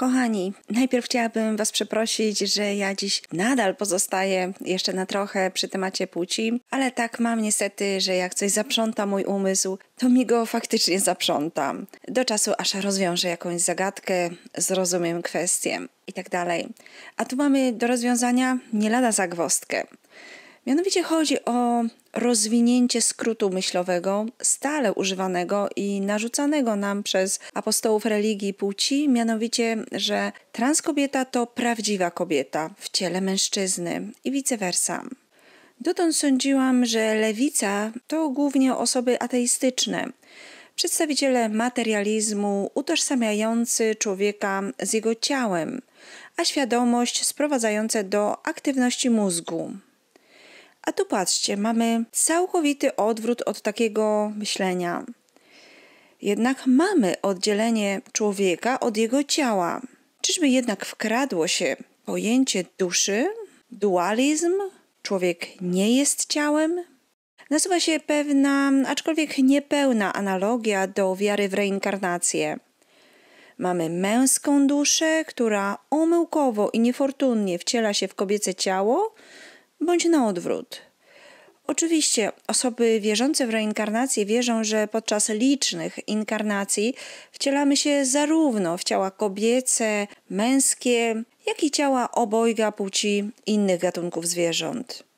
Kochani, najpierw chciałabym Was przeprosić, że ja dziś nadal pozostaję jeszcze na trochę przy temacie płci, ale tak mam niestety, że jak coś zaprząta mój umysł, to mi go faktycznie zaprząta. Do czasu aż rozwiążę jakąś zagadkę, zrozumiem kwestię i tak dalej. A tu mamy do rozwiązania nie lada zagwostkę. Mianowicie chodzi o rozwinięcie skrótu myślowego, stale używanego i narzucanego nam przez apostołów religii płci, mianowicie, że transkobieta to prawdziwa kobieta w ciele mężczyzny i vice versa. Dotąd sądziłam, że lewica to głównie osoby ateistyczne, przedstawiciele materializmu utożsamiający człowieka z jego ciałem, a świadomość sprowadzające do aktywności mózgu. A tu patrzcie, mamy całkowity odwrót od takiego myślenia. Jednak mamy oddzielenie człowieka od jego ciała. Czyżby jednak wkradło się pojęcie duszy, dualizm? Człowiek nie jest ciałem? Nasuwa się pewna, aczkolwiek niepełna analogia do wiary w reinkarnację. Mamy męską duszę, która omyłkowo i niefortunnie wciela się w kobiece ciało, bądź na odwrót. Oczywiście osoby wierzące w reinkarnację wierzą, że podczas licznych inkarnacji wcielamy się zarówno w ciała kobiece, męskie, jak i ciała obojga płci innych gatunków zwierząt.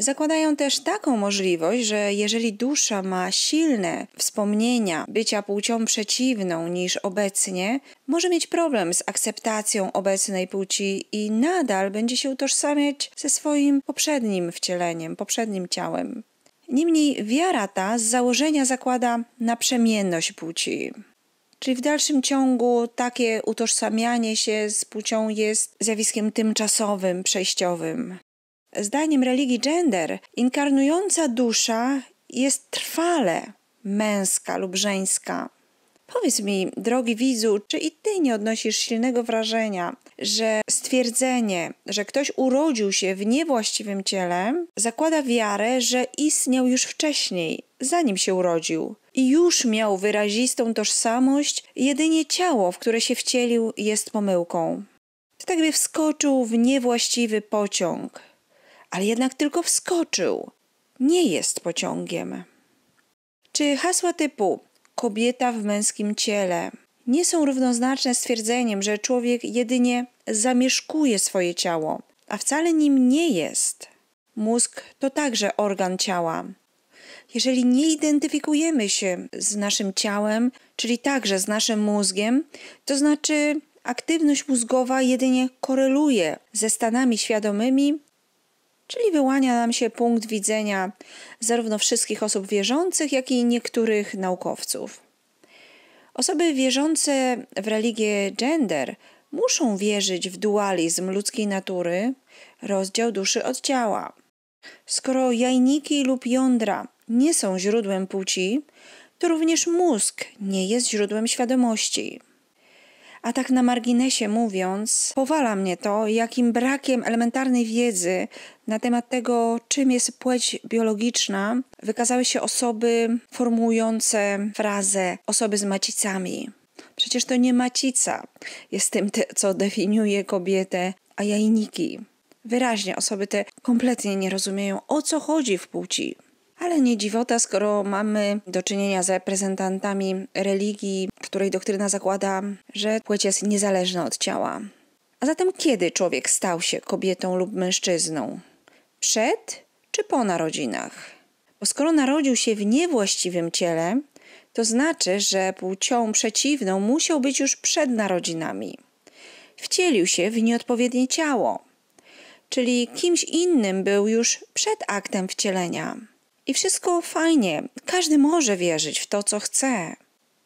Zakładają też taką możliwość, że jeżeli dusza ma silne wspomnienia bycia płcią przeciwną niż obecnie, może mieć problem z akceptacją obecnej płci i nadal będzie się utożsamiać ze swoim poprzednim wcieleniem, poprzednim ciałem. Niemniej wiara ta z założenia zakłada naprzemienność płci. Czyli w dalszym ciągu takie utożsamianie się z płcią jest zjawiskiem tymczasowym, przejściowym zdaniem religii gender, inkarnująca dusza jest trwale męska lub żeńska. Powiedz mi, drogi widzu, czy i ty nie odnosisz silnego wrażenia, że stwierdzenie, że ktoś urodził się w niewłaściwym ciele, zakłada wiarę, że istniał już wcześniej, zanim się urodził i już miał wyrazistą tożsamość, jedynie ciało, w które się wcielił, jest pomyłką. Ty tak by wskoczył w niewłaściwy pociąg, ale jednak tylko wskoczył. Nie jest pociągiem. Czy hasła typu kobieta w męskim ciele nie są równoznaczne stwierdzeniem, że człowiek jedynie zamieszkuje swoje ciało, a wcale nim nie jest? Mózg to także organ ciała. Jeżeli nie identyfikujemy się z naszym ciałem, czyli także z naszym mózgiem, to znaczy aktywność mózgowa jedynie koreluje ze stanami świadomymi czyli wyłania nam się punkt widzenia zarówno wszystkich osób wierzących, jak i niektórych naukowców. Osoby wierzące w religię gender muszą wierzyć w dualizm ludzkiej natury, rozdział duszy od ciała. Skoro jajniki lub jądra nie są źródłem płci, to również mózg nie jest źródłem świadomości. A tak na marginesie mówiąc, powala mnie to, jakim brakiem elementarnej wiedzy na temat tego, czym jest płeć biologiczna, wykazały się osoby formułujące frazę osoby z macicami. Przecież to nie macica jest tym, co definiuje kobietę, a jajniki. Wyraźnie osoby te kompletnie nie rozumieją, o co chodzi w płci ale nie dziwota, skoro mamy do czynienia z reprezentantami religii, której doktryna zakłada, że płeć jest niezależna od ciała. A zatem kiedy człowiek stał się kobietą lub mężczyzną? Przed czy po narodzinach? Bo skoro narodził się w niewłaściwym ciele, to znaczy, że płcią przeciwną musiał być już przed narodzinami. Wcielił się w nieodpowiednie ciało, czyli kimś innym był już przed aktem wcielenia. I wszystko fajnie, każdy może wierzyć w to, co chce.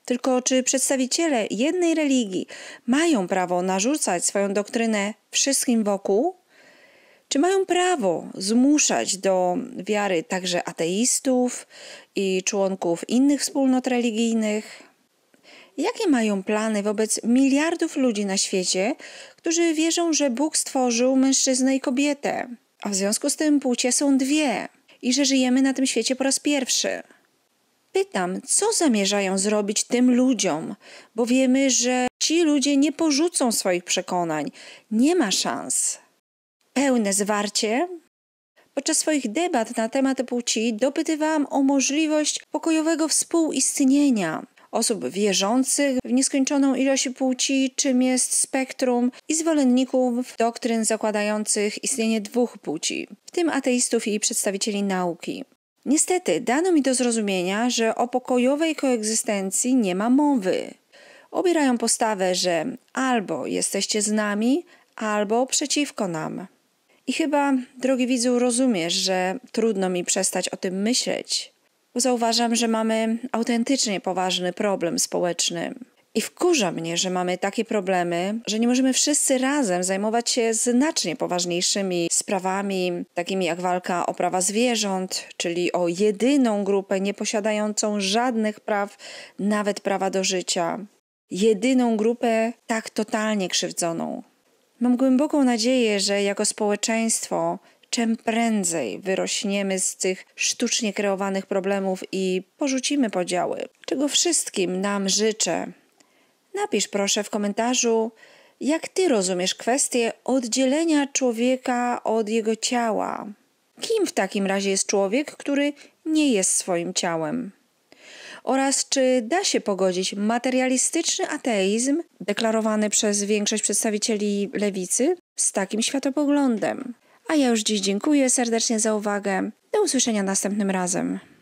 Tylko czy przedstawiciele jednej religii mają prawo narzucać swoją doktrynę wszystkim wokół? Czy mają prawo zmuszać do wiary także ateistów i członków innych wspólnot religijnych? Jakie mają plany wobec miliardów ludzi na świecie, którzy wierzą, że Bóg stworzył mężczyznę i kobietę, a w związku z tym płcie są dwie? i że żyjemy na tym świecie po raz pierwszy. Pytam, co zamierzają zrobić tym ludziom, bo wiemy, że ci ludzie nie porzucą swoich przekonań. Nie ma szans. Pełne zwarcie. Podczas swoich debat na temat płci dopytywałam o możliwość pokojowego współistnienia osób wierzących w nieskończoną ilość płci, czym jest spektrum, i zwolenników doktryn zakładających istnienie dwóch płci, w tym ateistów i przedstawicieli nauki. Niestety dano mi do zrozumienia, że o pokojowej koegzystencji nie ma mowy. Obierają postawę, że albo jesteście z nami, albo przeciwko nam. I chyba, drogi widzu, rozumiesz, że trudno mi przestać o tym myśleć bo zauważam, że mamy autentycznie poważny problem społeczny. I wkurza mnie, że mamy takie problemy, że nie możemy wszyscy razem zajmować się znacznie poważniejszymi sprawami, takimi jak walka o prawa zwierząt, czyli o jedyną grupę nieposiadającą żadnych praw, nawet prawa do życia. Jedyną grupę tak totalnie krzywdzoną. Mam głęboką nadzieję, że jako społeczeństwo czym prędzej wyrośniemy z tych sztucznie kreowanych problemów i porzucimy podziały, czego wszystkim nam życzę. Napisz proszę w komentarzu, jak ty rozumiesz kwestię oddzielenia człowieka od jego ciała. Kim w takim razie jest człowiek, który nie jest swoim ciałem? oraz czy da się pogodzić materialistyczny ateizm deklarowany przez większość przedstawicieli lewicy z takim światopoglądem. A ja już dziś dziękuję serdecznie za uwagę. Do usłyszenia następnym razem.